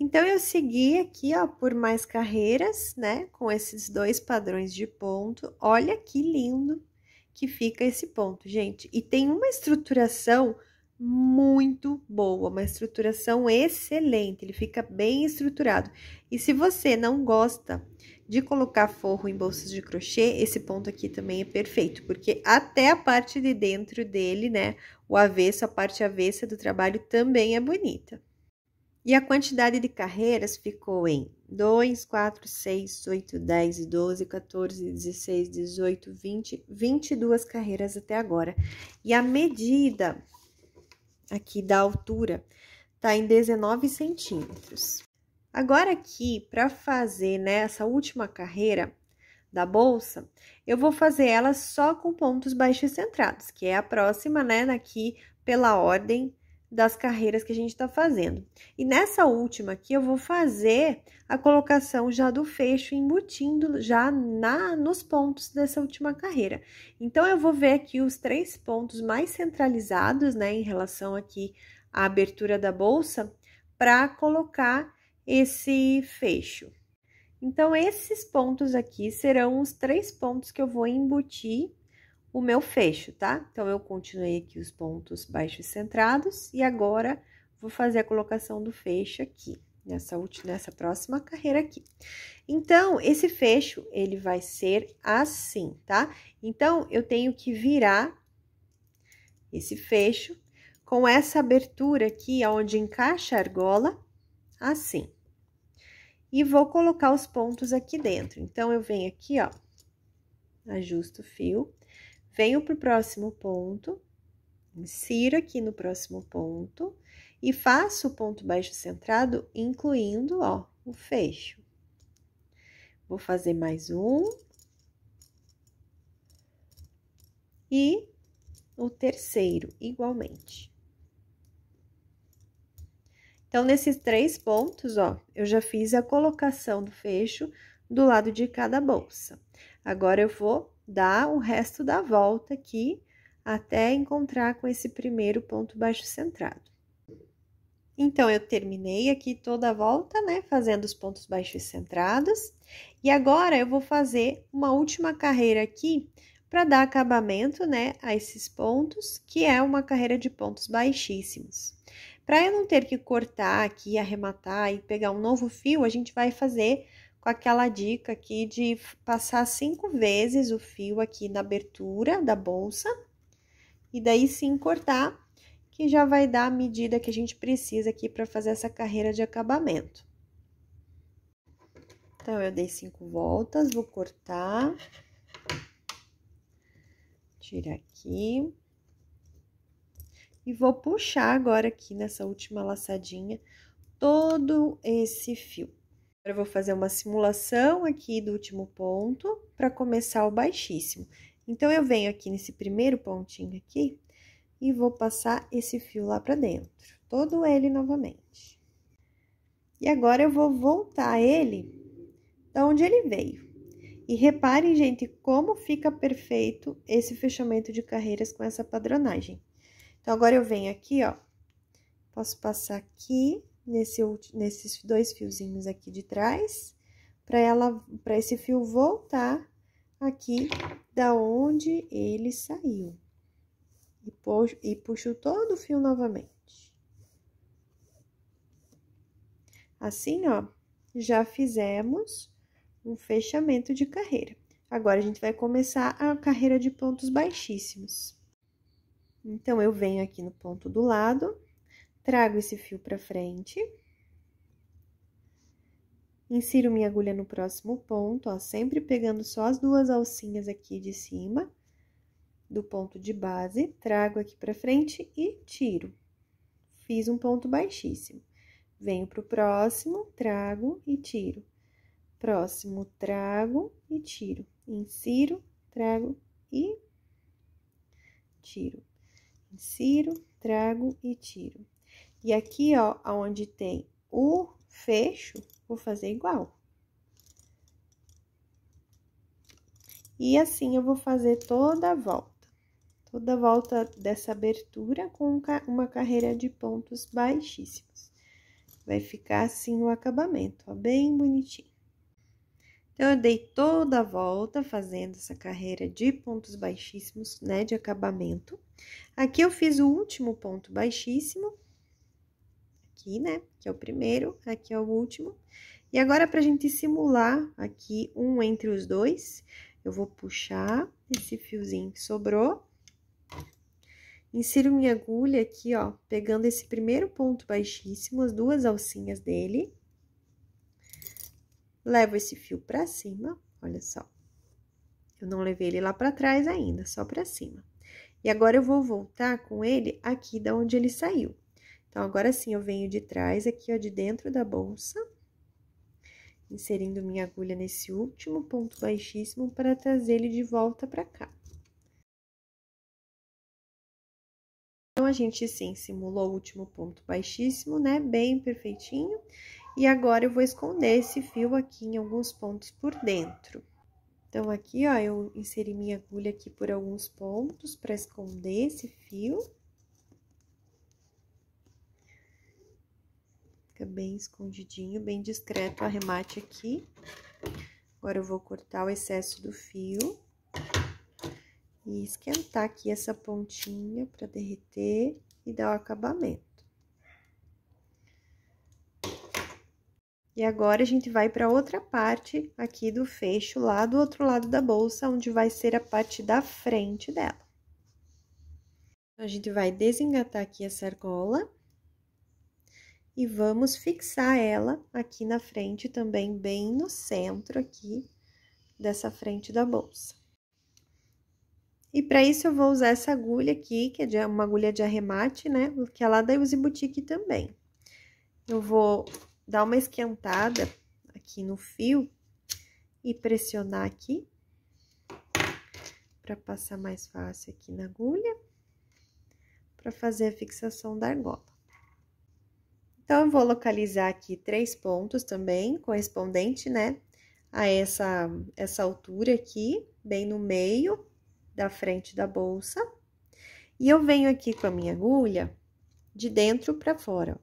Então, eu segui aqui, ó, por mais carreiras, né, com esses dois padrões de ponto. Olha que lindo que fica esse ponto, gente. E tem uma estruturação muito boa, uma estruturação excelente, ele fica bem estruturado. E se você não gosta de colocar forro em bolsas de crochê, esse ponto aqui também é perfeito, porque até a parte de dentro dele, né, o avesso, a parte avessa do trabalho também é bonita. E a quantidade de carreiras ficou em 2, 4, 6, 8, 10, 12, 14, 16, 18, 20, 22 carreiras até agora. E a medida aqui da altura tá em 19 centímetros. Agora aqui, para fazer nessa né, última carreira da bolsa, eu vou fazer ela só com pontos baixos centrados, que é a próxima, né, aqui pela ordem das carreiras que a gente está fazendo. E nessa última aqui eu vou fazer a colocação já do fecho embutindo já na nos pontos dessa última carreira. Então eu vou ver aqui os três pontos mais centralizados, né, em relação aqui à abertura da bolsa para colocar esse fecho. Então esses pontos aqui serão os três pontos que eu vou embutir o meu fecho, tá? Então, eu continuei aqui os pontos baixos centrados e agora vou fazer a colocação do fecho aqui, nessa, última, nessa próxima carreira aqui. Então, esse fecho, ele vai ser assim, tá? Então, eu tenho que virar esse fecho com essa abertura aqui, onde encaixa a argola, assim. E vou colocar os pontos aqui dentro. Então, eu venho aqui, ó, ajusto o fio, Venho para o próximo ponto, insiro aqui no próximo ponto e faço o ponto baixo centrado, incluindo, ó, o fecho. Vou fazer mais um. E o terceiro, igualmente. Então, nesses três pontos, ó, eu já fiz a colocação do fecho do lado de cada bolsa. Agora, eu vou dá o resto da volta aqui até encontrar com esse primeiro ponto baixo centrado. Então, eu terminei aqui toda a volta, né, fazendo os pontos baixos centrados. E agora, eu vou fazer uma última carreira aqui para dar acabamento, né, a esses pontos, que é uma carreira de pontos baixíssimos. Para eu não ter que cortar aqui, arrematar e pegar um novo fio, a gente vai fazer com aquela dica aqui de passar cinco vezes o fio aqui na abertura da bolsa e daí sim cortar, que já vai dar a medida que a gente precisa aqui para fazer essa carreira de acabamento. Então, eu dei cinco voltas, vou cortar. Tira aqui. E vou puxar agora aqui nessa última laçadinha todo esse fio. Agora vou fazer uma simulação aqui do último ponto para começar o baixíssimo. Então, eu venho aqui nesse primeiro pontinho aqui e vou passar esse fio lá para dentro, todo ele novamente. E agora, eu vou voltar ele da onde ele veio. E reparem, gente, como fica perfeito esse fechamento de carreiras com essa padronagem. Então, agora eu venho aqui, ó, posso passar aqui nesse, nesses dois fiozinhos aqui de trás, para ela, para esse fio voltar aqui da onde ele saiu. E puxo, e puxo todo o fio novamente. Assim, ó, já fizemos um fechamento de carreira. Agora, a gente vai começar a carreira de pontos baixíssimos. Então, eu venho aqui no ponto do lado trago esse fio para frente, insiro minha agulha no próximo ponto, ó, sempre pegando só as duas alcinhas aqui de cima do ponto de base, trago aqui para frente e tiro. Fiz um ponto baixíssimo. Venho pro próximo, trago e tiro. Próximo, trago e tiro. Insiro, trago e tiro. Insiro, trago e tiro. E aqui, ó, aonde tem o fecho, vou fazer igual. E assim, eu vou fazer toda a volta. Toda a volta dessa abertura com uma carreira de pontos baixíssimos. Vai ficar assim o acabamento, ó, bem bonitinho. Então, eu dei toda a volta fazendo essa carreira de pontos baixíssimos, né, de acabamento. Aqui eu fiz o último ponto baixíssimo, aqui, né? Que é o primeiro, aqui é o último. E agora, pra gente simular aqui um entre os dois, eu vou puxar esse fiozinho que sobrou. Insiro minha agulha aqui, ó, pegando esse primeiro ponto baixíssimo, as duas alcinhas dele. Levo esse fio pra cima, olha só. Eu não levei ele lá pra trás ainda, só pra cima. E agora eu vou voltar com ele aqui da onde ele saiu. Então, agora sim, eu venho de trás aqui, ó, de dentro da bolsa, inserindo minha agulha nesse último ponto baixíssimo para trazer ele de volta para cá. Então, a gente, sim, simulou o último ponto baixíssimo, né? Bem perfeitinho. E agora, eu vou esconder esse fio aqui em alguns pontos por dentro. Então, aqui, ó, eu inseri minha agulha aqui por alguns pontos para esconder esse fio. Fica bem escondidinho, bem discreto o arremate aqui. Agora eu vou cortar o excesso do fio. E esquentar aqui essa pontinha para derreter e dar o acabamento. E agora a gente vai para outra parte aqui do fecho, lá do outro lado da bolsa, onde vai ser a parte da frente dela. Então, a gente vai desengatar aqui essa argola e vamos fixar ela aqui na frente também, bem no centro aqui dessa frente da bolsa. E para isso eu vou usar essa agulha aqui, que é uma agulha de arremate, né, que é lá da Uzi Boutique também. Eu vou dar uma esquentada aqui no fio e pressionar aqui para passar mais fácil aqui na agulha para fazer a fixação da argola. Então, eu vou localizar aqui três pontos também, correspondente, né, a essa, essa altura aqui, bem no meio da frente da bolsa. E eu venho aqui com a minha agulha de dentro para fora,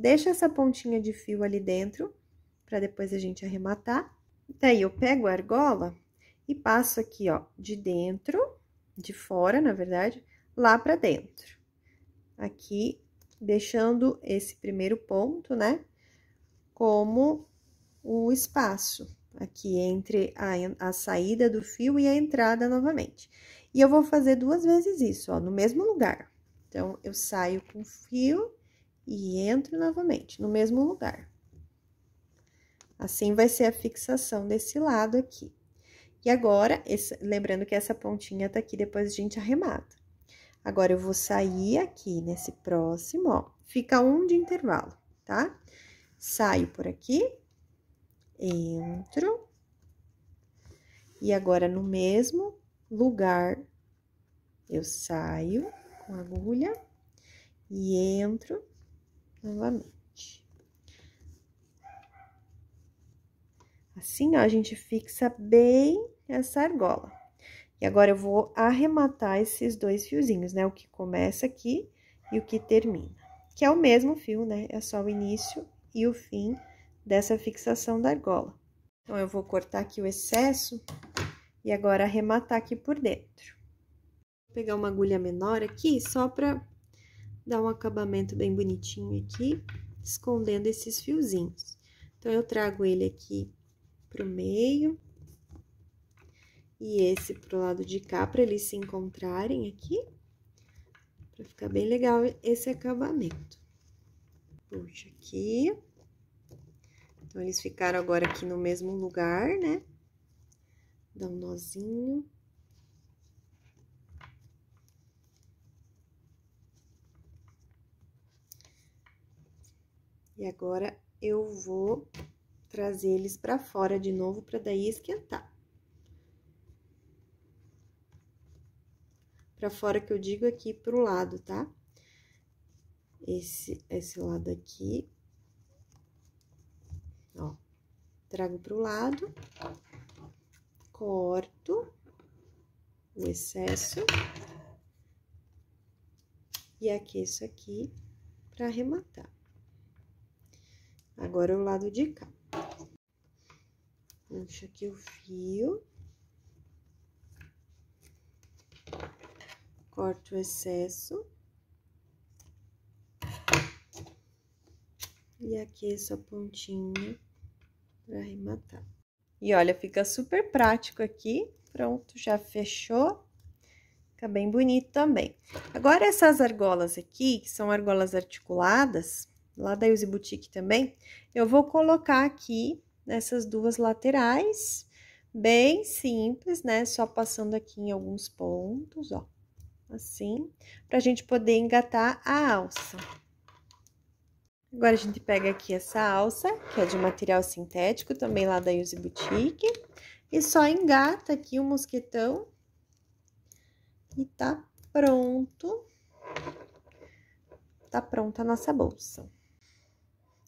Deixa essa pontinha de fio ali dentro, para depois a gente arrematar. Daí, eu pego a argola e passo aqui, ó, de dentro, de fora, na verdade, lá para dentro aqui, deixando esse primeiro ponto, né? Como o espaço aqui entre a, a saída do fio e a entrada novamente. E eu vou fazer duas vezes isso, ó, no mesmo lugar. Então, eu saio com fio e entro novamente no mesmo lugar. Assim vai ser a fixação desse lado aqui. E agora, esse, lembrando que essa pontinha tá aqui, depois a gente arremata. Agora, eu vou sair aqui nesse próximo, ó, fica um de intervalo, tá? Saio por aqui, entro, e agora, no mesmo lugar, eu saio com a agulha e entro novamente. Assim, ó, a gente fixa bem essa argola. E agora, eu vou arrematar esses dois fiozinhos, né? O que começa aqui e o que termina. Que é o mesmo fio, né? É só o início e o fim dessa fixação da argola. Então, eu vou cortar aqui o excesso e agora arrematar aqui por dentro. Vou pegar uma agulha menor aqui, só pra dar um acabamento bem bonitinho aqui, escondendo esses fiozinhos. Então, eu trago ele aqui pro meio e esse pro lado de cá para eles se encontrarem aqui. Para ficar bem legal esse acabamento. Puxa aqui. Então, eles ficaram agora aqui no mesmo lugar, né? Dá um nozinho. E agora eu vou trazer eles para fora de novo para daí esquentar. para fora que eu digo aqui pro lado, tá? Esse, esse lado aqui, ó, trago pro lado, corto o excesso e aqueço aqui para arrematar. Agora, o lado de cá. Puxo aqui o fio. Corto o excesso. E aqui essa é pontinha para arrematar. E olha, fica super prático aqui. Pronto, já fechou. Fica bem bonito também. Agora, essas argolas aqui, que são argolas articuladas, lá da Use Boutique também, eu vou colocar aqui nessas duas laterais, bem simples, né? Só passando aqui em alguns pontos, ó assim, para a gente poder engatar a alça. Agora, a gente pega aqui essa alça, que é de material sintético, também lá da Use Boutique, e só engata aqui o mosquetão e tá pronto, tá pronta a nossa bolsa.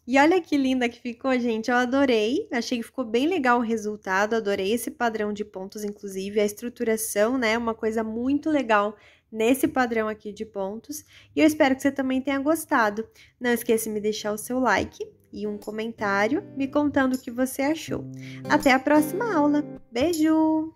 E olha que linda que ficou, gente. Eu adorei. Achei que ficou bem legal o resultado. Adorei esse padrão de pontos, inclusive. A estruturação, né? É uma coisa muito legal nesse padrão aqui de pontos. E eu espero que você também tenha gostado. Não esqueça de me deixar o seu like e um comentário me contando o que você achou. Até a próxima aula. Beijo!